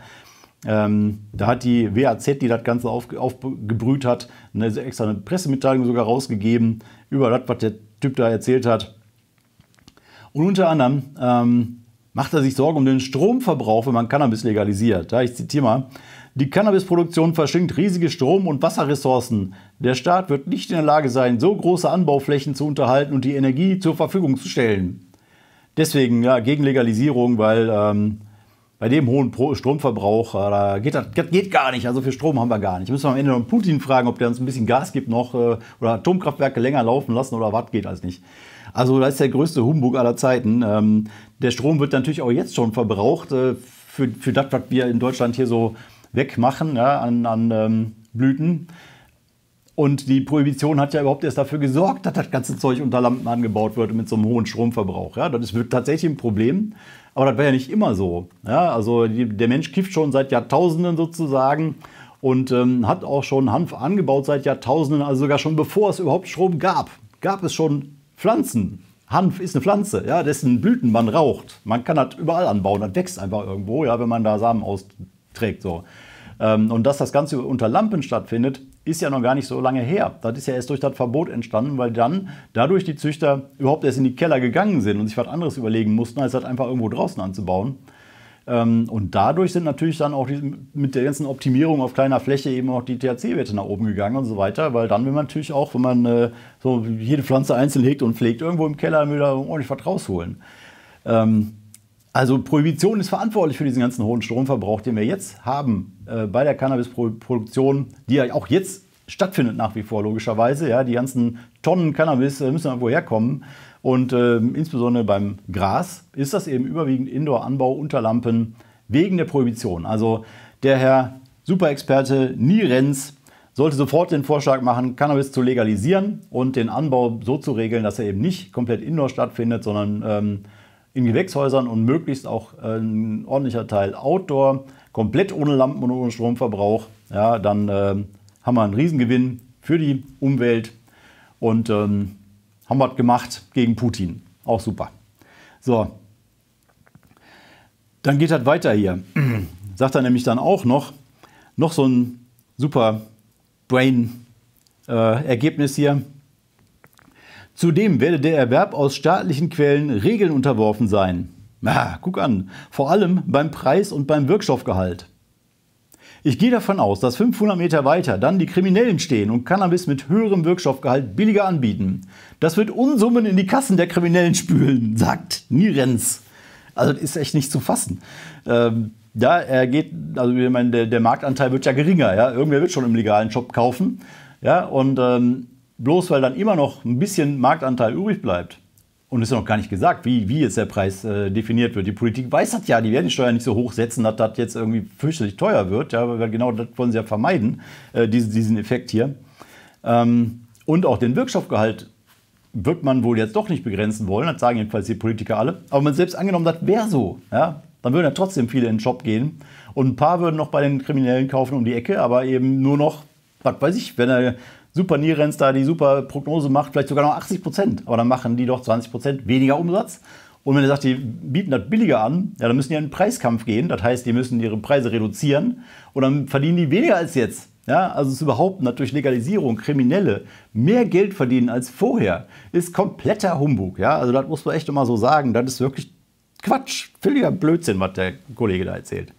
Ähm, da hat die WAZ, die das Ganze auf, aufgebrüht hat, eine extra eine Pressemitteilung sogar rausgegeben über das, was der Typ da erzählt hat. Und unter anderem ähm, macht er sich Sorgen um den Stromverbrauch, wenn man Cannabis legalisiert. Ja, ich zitiere mal. Die Cannabisproduktion verschlingt riesige Strom- und Wasserressourcen. Der Staat wird nicht in der Lage sein, so große Anbauflächen zu unterhalten und die Energie zur Verfügung zu stellen. Deswegen ja, gegen Legalisierung, weil ähm, bei dem hohen Stromverbrauch, äh, geht, das, geht gar nicht. Also für Strom haben wir gar nicht. Müssen wir am Ende noch Putin fragen, ob der uns ein bisschen Gas gibt noch äh, oder Atomkraftwerke länger laufen lassen oder was geht als nicht. Also das ist der größte Humbug aller Zeiten. Ähm, der Strom wird natürlich auch jetzt schon verbraucht äh, für, für das, was wir in Deutschland hier so wegmachen ja, an, an ähm, Blüten. Und die Prohibition hat ja überhaupt erst dafür gesorgt, dass das ganze Zeug unter Lampen angebaut wird mit so einem hohen Stromverbrauch. Ja, das wird tatsächlich ein Problem. Aber das war ja nicht immer so. Ja, also die, der Mensch kifft schon seit Jahrtausenden sozusagen und ähm, hat auch schon Hanf angebaut seit Jahrtausenden, also sogar schon bevor es überhaupt Strom gab, gab es schon Pflanzen. Hanf ist eine Pflanze, ja, dessen Blüten man raucht. Man kann das überall anbauen, das wächst einfach irgendwo, ja, wenn man da Samen austrägt. So. Ähm, und dass das Ganze unter Lampen stattfindet, ist ja noch gar nicht so lange her. Das ist ja erst durch das Verbot entstanden, weil dann dadurch die Züchter überhaupt erst in die Keller gegangen sind und sich was anderes überlegen mussten, als das einfach irgendwo draußen anzubauen. Ähm, und dadurch sind natürlich dann auch die, mit der ganzen Optimierung auf kleiner Fläche eben auch die THC-Werte nach oben gegangen und so weiter, weil dann will man natürlich auch, wenn man äh, so jede Pflanze einzeln hegt und pflegt, irgendwo im Keller will da ordentlich was rausholen. Ähm, also Prohibition ist verantwortlich für diesen ganzen hohen Stromverbrauch, den wir jetzt haben äh, bei der Cannabisproduktion, die ja auch jetzt stattfindet nach wie vor logischerweise, ja, die ganzen Tonnen Cannabis äh, müssen irgendwo herkommen. Und äh, insbesondere beim Gras ist das eben überwiegend Indoor-Anbau unter Lampen wegen der Prohibition. Also der Herr Superexperte Nierenz sollte sofort den Vorschlag machen, Cannabis zu legalisieren und den Anbau so zu regeln, dass er eben nicht komplett indoor stattfindet, sondern ähm, in Gewächshäusern und möglichst auch äh, ein ordentlicher Teil outdoor komplett ohne Lampen und ohne Stromverbrauch, ja, dann äh, haben wir einen Riesengewinn für die Umwelt und ähm, haben was gemacht gegen Putin. Auch super. So, dann geht das weiter hier. [clears throat] Sagt er nämlich dann auch noch, noch so ein super Brain-Ergebnis äh, hier. Zudem werde der Erwerb aus staatlichen Quellen Regeln unterworfen sein. Na, guck an, vor allem beim Preis und beim Wirkstoffgehalt. Ich gehe davon aus, dass 500 Meter weiter dann die Kriminellen stehen und Cannabis mit höherem Wirkstoffgehalt billiger anbieten. Das wird Unsummen in die Kassen der Kriminellen spülen, [laughs] sagt Nirenz. Also das ist echt nicht zu fassen. Ähm, ja, er geht, also ich meine, der, der, Marktanteil wird ja geringer. Ja? Irgendwer wird schon im legalen Shop kaufen. Ja, und ähm, bloß weil dann immer noch ein bisschen Marktanteil übrig bleibt, und es ist noch gar nicht gesagt, wie, wie jetzt der Preis äh, definiert wird. Die Politik weiß das ja, die werden die Steuern nicht so hoch setzen, dass das jetzt irgendwie fürchterlich teuer wird. Ja, weil genau das wollen sie ja vermeiden, äh, diesen, diesen Effekt hier. Ähm, und auch den Wirkstoffgehalt wird man wohl jetzt doch nicht begrenzen wollen. Das sagen jedenfalls die Politiker alle. Aber man selbst angenommen, das wäre so. Ja, dann würden ja trotzdem viele in den Shop gehen. Und ein paar würden noch bei den Kriminellen kaufen um die Ecke, aber eben nur noch, was weiß ich, wenn er super Nierens da die super Prognose macht, vielleicht sogar noch 80 Prozent. Aber dann machen die doch 20 Prozent weniger Umsatz. Und wenn ihr sagt, die bieten das billiger an, ja, dann müssen die in einen Preiskampf gehen. Das heißt, die müssen ihre Preise reduzieren und dann verdienen die weniger als jetzt. Ja, also zu behaupten, dass durch Legalisierung Kriminelle mehr Geld verdienen als vorher, ist kompletter Humbug. Ja, also das muss man echt immer so sagen. Das ist wirklich Quatsch, völliger Blödsinn, was der Kollege da erzählt.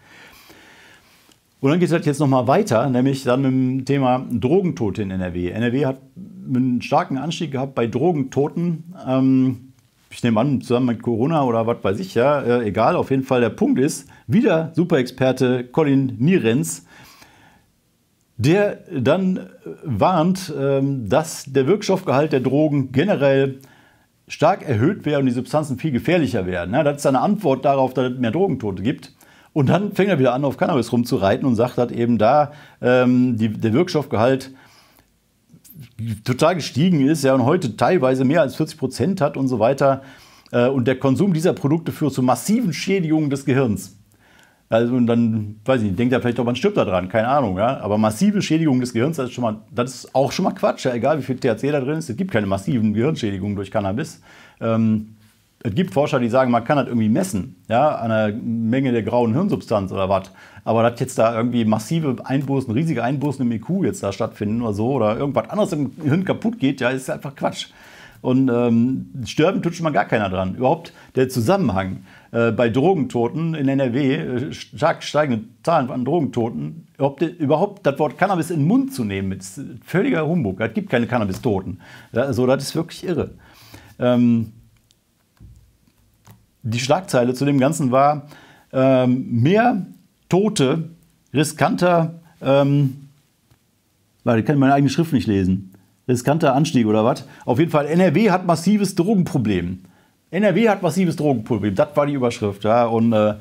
Und dann geht es halt jetzt nochmal weiter, nämlich dann mit dem Thema Drogentote in NRW. NRW hat einen starken Anstieg gehabt bei Drogentoten. Ähm, ich nehme an, zusammen mit Corona oder was weiß ich, ja, äh, egal, auf jeden Fall der Punkt ist, wieder Superexperte Colin Nierenz, der dann warnt, ähm, dass der Wirkstoffgehalt der Drogen generell stark erhöht wäre und die Substanzen viel gefährlicher werden. das ist eine Antwort darauf, dass es mehr Drogentote gibt. Und dann fängt er wieder an, auf Cannabis rumzureiten und sagt halt eben da, ähm, die, der Wirkstoffgehalt total gestiegen ist, ja, und heute teilweise mehr als 40 Prozent hat und so weiter. Äh, und der Konsum dieser Produkte führt zu massiven Schädigungen des Gehirns. Also und dann, weiß ich nicht, denkt er vielleicht auch, man stirbt da dran, keine Ahnung, ja. Aber massive Schädigungen des Gehirns, das ist, schon mal, das ist auch schon mal Quatsch, ja, egal wie viel THC da drin ist, es gibt keine massiven Gehirnschädigungen durch Cannabis. Ähm, es gibt Forscher, die sagen, man kann das irgendwie messen, ja, an der Menge der grauen Hirnsubstanz oder was. Aber dass jetzt da irgendwie massive Einbußen, riesige Einbußen im IQ jetzt da stattfinden oder so oder irgendwas anderes im Hirn kaputt geht, ja, ist einfach Quatsch. Und ähm, sterben tut schon mal gar keiner dran. Überhaupt der Zusammenhang äh, bei Drogentoten in NRW, äh, stark steigende Zahlen an Drogentoten, überhaupt, überhaupt, das Wort Cannabis in den Mund zu nehmen, ist völliger Humbug. Es gibt keine Cannabis-Toten. so, das ist wirklich irre. Ähm, die Schlagzeile zu dem Ganzen war, ähm, mehr Tote, riskanter, ähm, warte, ich kann meine eigene Schrift nicht lesen, riskanter Anstieg oder was? Auf jeden Fall, NRW hat massives Drogenproblem. NRW hat massives Drogenproblem, das war die Überschrift. Ja? Und äh,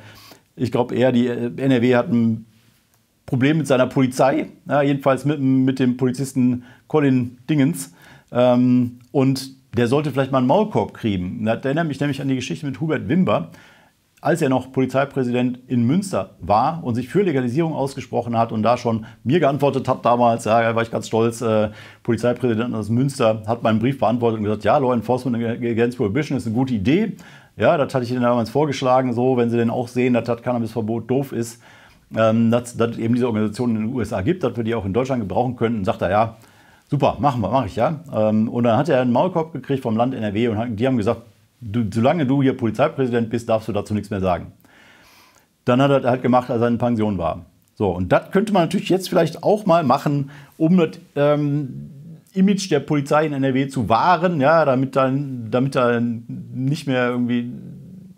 ich glaube eher, die äh, NRW hat ein Problem mit seiner Polizei, ja, jedenfalls mit, mit, dem Polizisten Colin Dingens. Ähm, und der sollte vielleicht mal einen Maulkorb kriegen. Das erinnert mich nämlich an die Geschichte mit Hubert Wimber, als er noch Polizeipräsident in Münster war und sich für Legalisierung ausgesprochen hat und da schon mir geantwortet hat damals, ja, da war ich ganz stolz, äh, Polizeipräsident aus Münster hat meinen Brief beantwortet und gesagt, ja, Law Enforcement Against Prohibition ist eine gute Idee. Ja, das hatte ich Ihnen damals vorgeschlagen, so, wenn Sie denn auch sehen, dass das Cannabisverbot doof ist, ähm, dass, dass es eben diese Organisation in den USA gibt, dass wir die auch in Deutschland gebrauchen könnten, sagt er, ja, Super, machen wir, mache ich ja. Ähm, und dann hat er einen Maulkorb gekriegt vom Land NRW und die haben gesagt, du, solange du hier Polizeipräsident bist, darfst du dazu nichts mehr sagen. Dann hat er halt gemacht, als er in Pension war. So, und das könnte man natürlich jetzt vielleicht auch mal machen, um das ähm, Image der Polizei in NRW zu wahren, ja, damit dann, damit dann nicht mehr irgendwie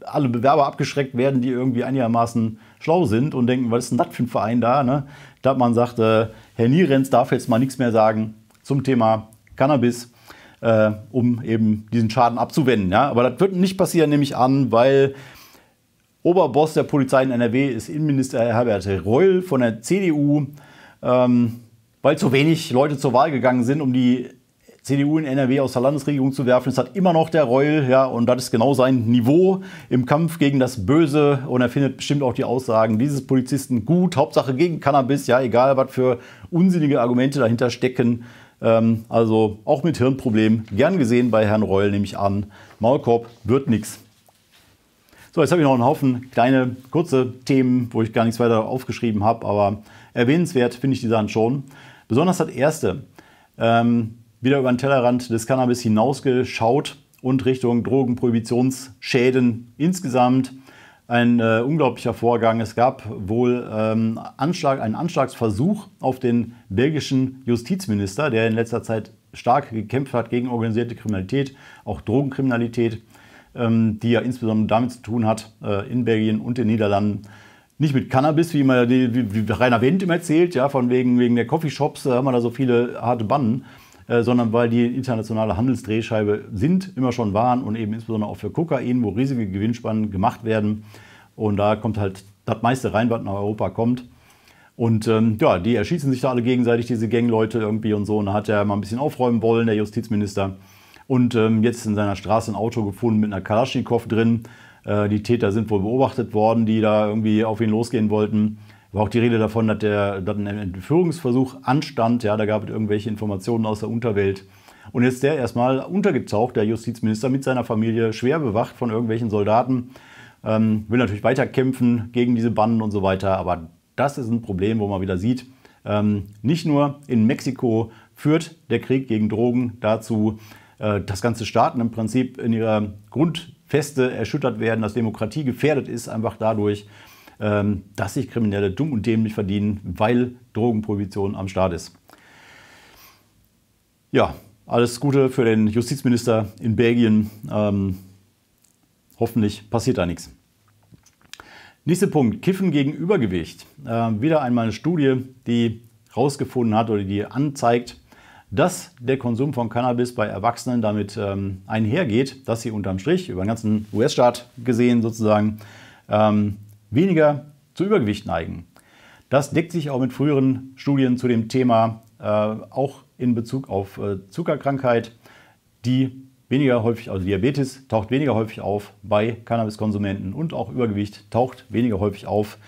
alle Bewerber abgeschreckt werden, die irgendwie einigermaßen schlau sind und denken, was ist denn das für ein Verein da, ne? Dass man sagt, äh, Herr Nierenz darf jetzt mal nichts mehr sagen, zum Thema Cannabis, äh, um eben diesen Schaden abzuwenden. Ja? Aber das wird nicht passieren, nehme ich an, weil Oberboss der Polizei in NRW ist Innenminister Herbert Reul von der CDU, ähm, weil zu wenig Leute zur Wahl gegangen sind, um die CDU in NRW aus der Landesregierung zu werfen. Es hat immer noch der Reul, ja, und das ist genau sein Niveau im Kampf gegen das Böse. Und er findet bestimmt auch die Aussagen dieses Polizisten gut. Hauptsache gegen Cannabis, ja, egal was für unsinnige Argumente dahinter stecken. Ähm, also auch mit Hirnproblemen gern gesehen bei Herrn Reul, nehme ich an. Maulkorb wird nichts. So, jetzt habe ich noch einen Haufen kleine, kurze Themen, wo ich gar nichts weiter aufgeschrieben habe, aber erwähnenswert finde ich die Sachen schon. Besonders das erste, ähm, wieder über den Tellerrand des Cannabis hinausgeschaut und Richtung Drogenprohibitionsschäden insgesamt ein äh, unglaublicher Vorgang. Es gab wohl ähm, Anschlag, einen Anschlagsversuch auf den belgischen Justizminister, der in letzter Zeit stark gekämpft hat gegen organisierte Kriminalität, auch Drogenkriminalität, ähm, die ja insbesondere damit zu tun hat, äh, in Belgien und den Niederlanden. Nicht mit Cannabis, wie, immer, wie, wie Rainer Wendt immer erzählt, ja, von wegen, wegen der Coffeeshops äh, haben wir da so viele harte Bannen äh, sondern weil die internationale Handelsdrehscheibe sind, immer schon waren und eben insbesondere auch für Kokain, wo riesige Gewinnspannen gemacht werden. Und da kommt halt das meiste rein, was nach Europa kommt. Und ähm, ja, die erschießen sich da alle gegenseitig, diese Gangleute irgendwie und so. Und da hat er mal ein bisschen aufräumen wollen, der Justizminister. Und ähm, jetzt in seiner Straße ein Auto gefunden mit einer Kalaschnikow drin. Äh, die Täter sind wohl beobachtet worden, die da irgendwie auf ihn losgehen wollten. War auch die Rede davon, dass der dass ein Entführungsversuch anstand. Ja, da gab es irgendwelche Informationen aus der Unterwelt. Und jetzt der erstmal untergetaucht, der Justizminister mit seiner Familie, schwer bewacht von irgendwelchen Soldaten. Ähm, will natürlich weiterkämpfen gegen diese Banden und so weiter. Aber das ist ein Problem, wo man wieder sieht, ähm, nicht nur in Mexiko führt der Krieg gegen Drogen dazu, äh, dass ganze Staaten im Prinzip in ihrer Grundfeste erschüttert werden, dass Demokratie gefährdet ist, einfach dadurch, ähm, dass sich Kriminelle dumm und dämlich verdienen, weil Drogenprohibition am Start ist. Ja, alles Gute für den Justizminister in Belgien. Ähm, hoffentlich passiert da nichts. Nächster Punkt, Kiffen gegen Übergewicht. Äh, wieder einmal eine Studie, die herausgefunden hat oder die anzeigt, dass der Konsum von Cannabis bei Erwachsenen damit ähm, einhergeht, dass sie unterm Strich über den ganzen US-Staat gesehen sozusagen ähm, weniger zu Übergewicht neigen. Das deckt sich auch mit früheren Studien zu dem Thema, äh, auch in Bezug auf äh, Zuckerkrankheit, die weniger häufig, also Diabetes taucht weniger häufig auf bei Cannabiskonsumenten und auch Übergewicht taucht weniger häufig auf.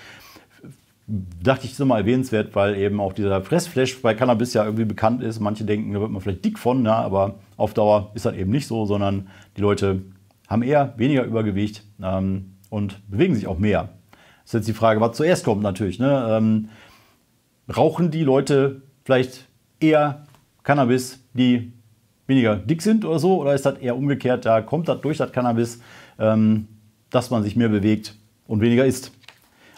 Dachte ich, ist nochmal erwähnenswert, weil eben auch dieser Fressflash bei Cannabis ja irgendwie bekannt ist. Manche denken, da wird man vielleicht dick von, ne? aber auf Dauer ist das eben nicht so, sondern die Leute haben eher weniger Übergewicht ähm, und bewegen sich auch mehr. Ist jetzt die Frage, was zuerst kommt natürlich. Ne? Ähm, rauchen die Leute vielleicht eher Cannabis, die weniger dick sind oder so? Oder ist das eher umgekehrt? Da kommt das durch das Cannabis, ähm, dass man sich mehr bewegt und weniger isst.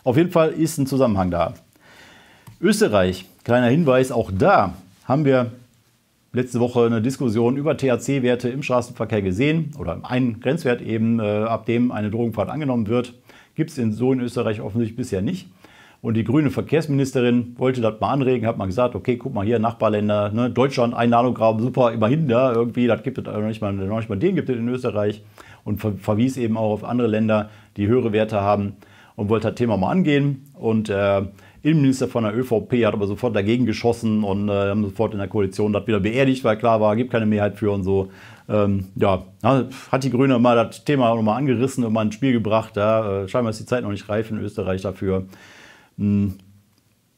Auf jeden Fall ist ein Zusammenhang da. Österreich, kleiner Hinweis, auch da haben wir letzte Woche eine Diskussion über THC-Werte im Straßenverkehr gesehen oder einen Grenzwert eben, äh, ab dem eine Drogenfahrt angenommen wird. Gibt es in so in Österreich offensichtlich bisher nicht. Und die grüne Verkehrsministerin wollte das mal anregen, hat mal gesagt, okay, guck mal hier, Nachbarländer, ne, Deutschland, ein Nanogramm, super, immerhin da irgendwie, das gibt es noch nicht, mal, noch nicht mal den gibt es in Österreich. Und ver verwies eben auch auf andere Länder, die höhere Werte haben und wollte das Thema mal angehen. Und äh, Innenminister von der ÖVP hat aber sofort dagegen geschossen und äh, haben sofort in der Koalition das wieder beerdigt, weil klar war, gibt keine Mehrheit für und so. Ähm, ja, hat die Grüne mal das Thema nochmal angerissen und mal ins Spiel gebracht. Da äh, scheinbar ist die Zeit noch nicht reif in Österreich dafür. Ähm,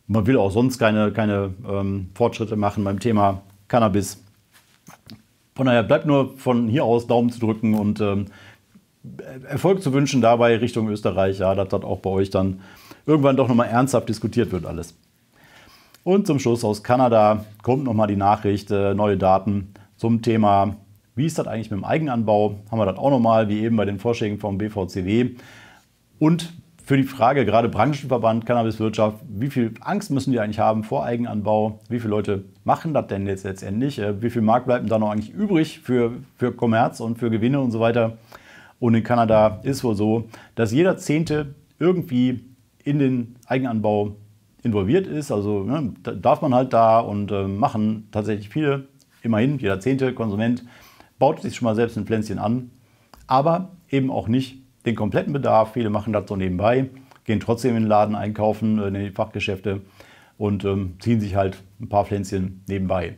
man will auch sonst keine, keine ähm, Fortschritte machen beim Thema Cannabis. Von daher bleibt nur von hier aus Daumen zu drücken und ähm, Erfolg zu wünschen dabei Richtung Österreich, ja, dass das auch bei euch dann irgendwann doch nochmal ernsthaft diskutiert wird alles. Und zum Schluss aus Kanada kommt nochmal die Nachricht, äh, neue Daten zum Thema wie ist das eigentlich mit dem Eigenanbau? Haben wir das auch nochmal, wie eben bei den Vorschlägen vom BVCW? Und für die Frage, gerade Branchenverband Cannabiswirtschaft, wie viel Angst müssen die eigentlich haben vor Eigenanbau? Wie viele Leute machen das denn jetzt letztendlich? Äh, wie viel Markt bleibt da noch eigentlich übrig für, für Kommerz und für Gewinne und so weiter? Und in Kanada ist wohl so, dass jeder Zehnte irgendwie in den Eigenanbau involviert ist. Also ne, darf man halt da und äh, machen tatsächlich viele, immerhin jeder zehnte Konsument baut sich schon mal selbst ein Pflänzchen an, aber eben auch nicht den kompletten Bedarf. Viele machen das so nebenbei, gehen trotzdem in den Laden einkaufen, äh, in die Fachgeschäfte und ähm, ziehen sich halt ein paar Pflänzchen nebenbei.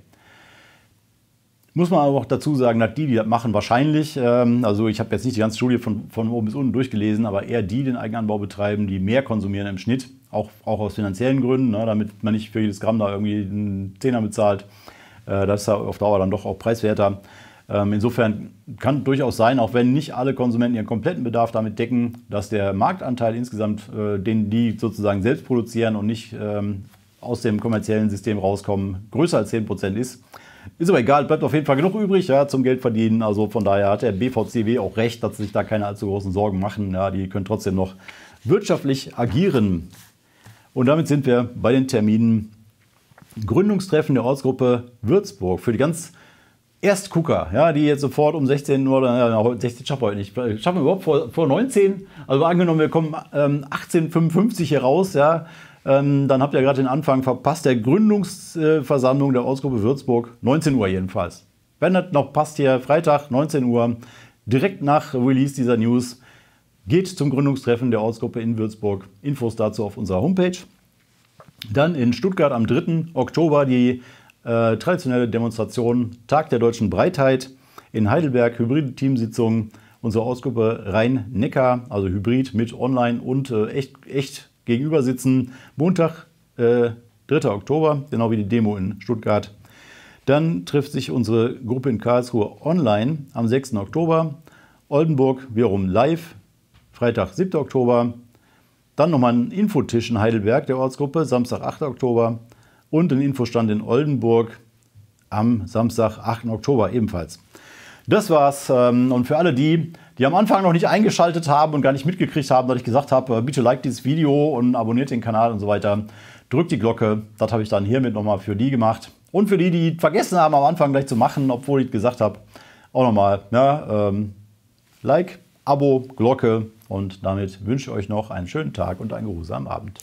Muss man aber auch dazu sagen, dass die, die das machen, wahrscheinlich, ähm, also ich habe jetzt nicht die ganze Studie von, von oben bis unten durchgelesen, aber eher die, die den Eigenanbau betreiben, die mehr konsumieren im Schnitt, auch, auch aus finanziellen Gründen, ne, damit man nicht für jedes Gramm da irgendwie einen Zehner bezahlt. Äh, das ist ja auf Dauer dann doch auch preiswerter. Ähm, insofern kann durchaus sein, auch wenn nicht alle Konsumenten ihren kompletten Bedarf damit decken, dass der Marktanteil insgesamt, äh, den die sozusagen selbst produzieren und nicht ähm, aus dem kommerziellen System rauskommen, größer als 10% ist. Ist aber egal, bleibt auf jeden Fall genug übrig ja, zum Geld verdienen. Also von daher hat der BVCW auch recht, dass sich da keine allzu großen Sorgen machen. Ja, die können trotzdem noch wirtschaftlich agieren. Und damit sind wir bei den Terminen. Gründungstreffen der Ortsgruppe Würzburg. Für die ganz Erstgucker, ja, die jetzt sofort um 16 Uhr, ja, 16 schaffen wir heute nicht, schaffen wir überhaupt vor, vor 19? Also angenommen, wir kommen ähm, 18.55 hier raus, ja, ähm, dann habt ihr gerade den Anfang verpasst der Gründungsversammlung der Ortsgruppe Würzburg, 19 Uhr jedenfalls. Wenn das noch passt hier, Freitag, 19 Uhr, direkt nach Release dieser News, geht zum Gründungstreffen der Ortsgruppe in Würzburg. Infos dazu auf unserer Homepage. Dann in Stuttgart am 3. Oktober die äh, traditionelle Demonstration Tag der deutschen Breitheit in Heidelberg, hybride Teamsitzungen, unsere Ausgruppe Rhein-Neckar, also Hybrid mit Online und äh, echt, echt gegenüber sitzen. Montag, äh, 3. Oktober, genau wie die Demo in Stuttgart. Dann trifft sich unsere Gruppe in Karlsruhe online am 6. Oktober. Oldenburg wiederum live, Freitag, 7. Oktober. Dann nochmal ein Infotisch in Heidelberg der Ortsgruppe, Samstag, 8. Oktober und den Infostand in Oldenburg am Samstag, 8. Oktober ebenfalls. Das war's. Ähm, und für alle die, die am Anfang noch nicht eingeschaltet haben und gar nicht mitgekriegt haben, dass ich gesagt habe, äh, bitte like dieses Video und abonniert den Kanal und so weiter, drückt die Glocke. Das habe ich dann hiermit nochmal für die gemacht. Und für die, die vergessen haben, am Anfang gleich zu machen, obwohl ich gesagt habe, auch nochmal, ne, ähm, Like, Abo, Glocke und damit wünsche ich euch noch einen schönen Tag und einen geruhsamen Abend.